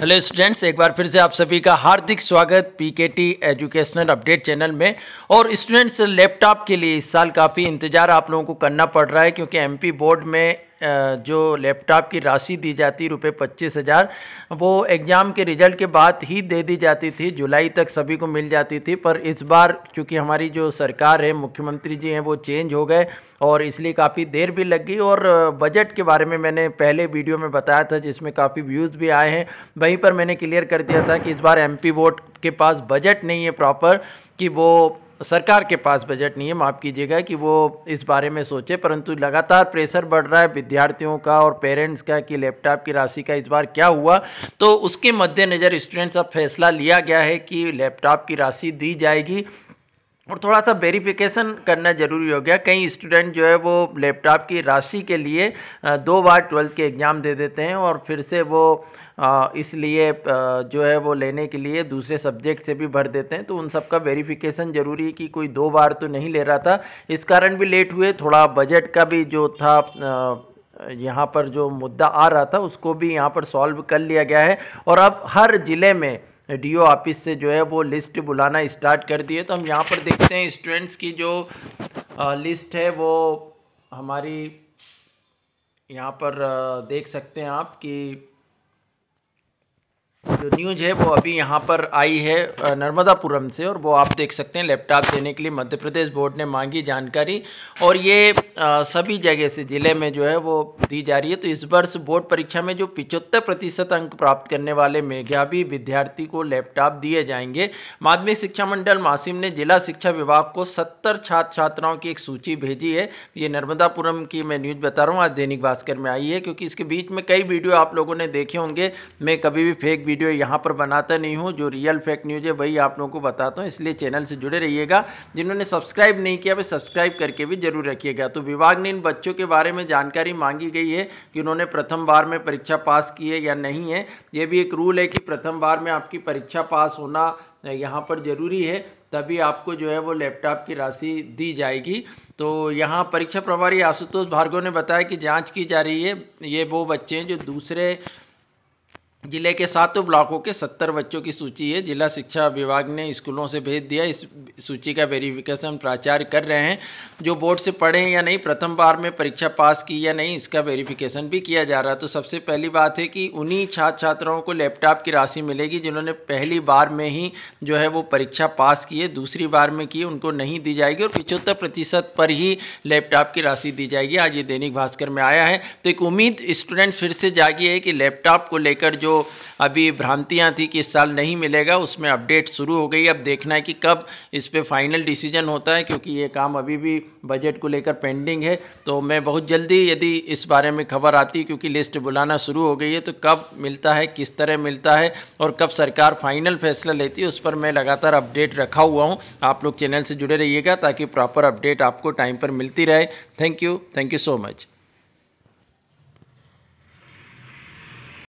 hello students एक बार फिर से आप सभी का हार्दिक स्वागत पीकेटी एजुकेशनल अपडेट चैनल में और स्टूडेंट्स लैपटॉप के लिए इस साल काफ़ी इंतज़ार आप लोगों को करना पड़ रहा है क्योंकि एमपी बोर्ड में जो लैपटॉप की राशि दी जाती रुपये पच्चीस हज़ार वो एग्ज़ाम के रिज़ल्ट के बाद ही दे दी जाती थी जुलाई तक सभी को मिल जाती थी पर इस बार चूँकि हमारी जो सरकार है मुख्यमंत्री जी हैं वो चेंज हो गए और इसलिए काफ़ी देर भी लग गई और बजट के बारे में मैंने पहले वीडियो में बताया था जिसमें काफ़ी व्यूज़ भी आए हैं वहीं पर मैंने क्लियर कर दिया था कि इस बार एमपी वोट के पास बजट नहीं है प्रॉपर कि वो सरकार के पास बजट नहीं है माफ़ कीजिएगा कि वो इस बारे में सोचे परंतु लगातार प्रेशर बढ़ रहा है विद्यार्थियों का और पेरेंट्स का कि लैपटॉप की राशि का इस बार क्या हुआ तो उसके मद्देनज़र स्टूडेंट्स अब फैसला लिया गया है कि लैपटॉप की राशि दी जाएगी और थोड़ा सा वेरिफिकेशन करना ज़रूरी हो गया कई स्टूडेंट जो है वो लैपटॉप की राशि के लिए दो बार ट्वेल्थ के एग्ज़ाम दे देते हैं और फिर से वो इसलिए जो है वो लेने के लिए दूसरे सब्जेक्ट से भी भर देते हैं तो उन सब का वेरिफिकेशन ज़रूरी है कि कोई दो बार तो नहीं ले रहा था इस कारण भी लेट हुए थोड़ा बजट का भी जो था यहाँ पर जो मुद्दा आ रहा था उसको भी यहाँ पर सॉल्व कर लिया गया है और अब हर ज़िले में डीओ ऑफिस से जो है वो लिस्ट बुलाना स्टार्ट कर दिए तो हम यहाँ पर देखते हैं स्टूडेंट्स की जो लिस्ट है वो हमारी यहाँ पर देख सकते हैं आप कि जो न्यूज है वो अभी यहाँ पर आई है नर्मदापुरम से और वो आप देख सकते हैं लैपटॉप देने के लिए मध्य प्रदेश बोर्ड ने मांगी जानकारी और ये आ, सभी जगह से ज़िले में जो है वो दी जा रही है तो इस वर्ष बोर्ड परीक्षा में जो पिचहत्तर प्रतिशत अंक प्राप्त करने वाले मेघावी विद्यार्थी को लैपटॉप दिए जाएंगे माध्यमिक शिक्षा मंडल मासिम ने जिला शिक्षा विभाग को सत्तर छात्र छात्राओं की एक सूची भेजी है ये नर्मदापुरम की मैं न्यूज़ बता रहा हूँ आज दैनिक भास्कर में आई है क्योंकि इसके बीच में कई वीडियो आप लोगों ने देखे होंगे मैं कभी भी फेक वीडियो वीडियो यहाँ पर बनाता नहीं हूँ जो रियल फेक न्यूज़ है वही आप लोगों को बताता हूँ इसलिए चैनल से जुड़े रहिएगा जिन्होंने सब्सक्राइब नहीं किया वे सब्सक्राइब करके भी जरूर रखिएगा तो विभाग ने इन बच्चों के बारे में जानकारी मांगी गई है कि उन्होंने प्रथम बार में परीक्षा पास की है या नहीं है ये भी एक रूल है कि प्रथम बार में आपकी परीक्षा पास होना यहाँ पर ज़रूरी है तभी आपको जो है वो लैपटॉप की राशि दी जाएगी तो यहाँ परीक्षा प्रभारी आशुतोष भार्गव ने बताया कि जांच की जा रही है ये वो बच्चे हैं जो दूसरे जिले के सातों ब्लॉकों के सत्तर बच्चों की सूची है जिला शिक्षा विभाग ने स्कूलों से भेज दिया इस सूची का वेरिफिकेशन प्राचार्य कर रहे हैं जो बोर्ड से पढ़े या नहीं प्रथम बार में परीक्षा पास की या नहीं इसका वेरिफिकेशन भी किया जा रहा है तो सबसे पहली बात है कि उन्हीं छात्र छात्राओं को लैपटॉप की राशि मिलेगी जिन्होंने पहली बार में ही जो है वो परीक्षा पास की है दूसरी बार में की उनको नहीं दी जाएगी और पिचहत्तर प्रतिशत पर ही लैपटॉप की राशि दी जाएगी आज ये दैनिक भास्कर में आया है तो एक उम्मीद स्टूडेंट फिर से जागी है कि लैपटॉप को लेकर जो अभी भ्रांतियाँ थी कि इस साल नहीं मिलेगा उसमें अपडेट शुरू हो गई अब देखना है कि कब इस पर फाइनल डिसीजन होता है क्योंकि ये काम अभी भी बजट को लेकर पेंडिंग है तो मैं बहुत जल्दी यदि इस बारे में खबर आती क्योंकि लिस्ट बुलाना शुरू हो गई है तो कब मिलता है किस तरह मिलता है और कब सरकार फाइनल फैसला लेती है उस पर मैं लगातार अपडेट रखा हुआ हूँ आप लोग चैनल से जुड़े रहिएगा ताकि प्रॉपर अपडेट आपको टाइम पर मिलती रहे thank you thank you so much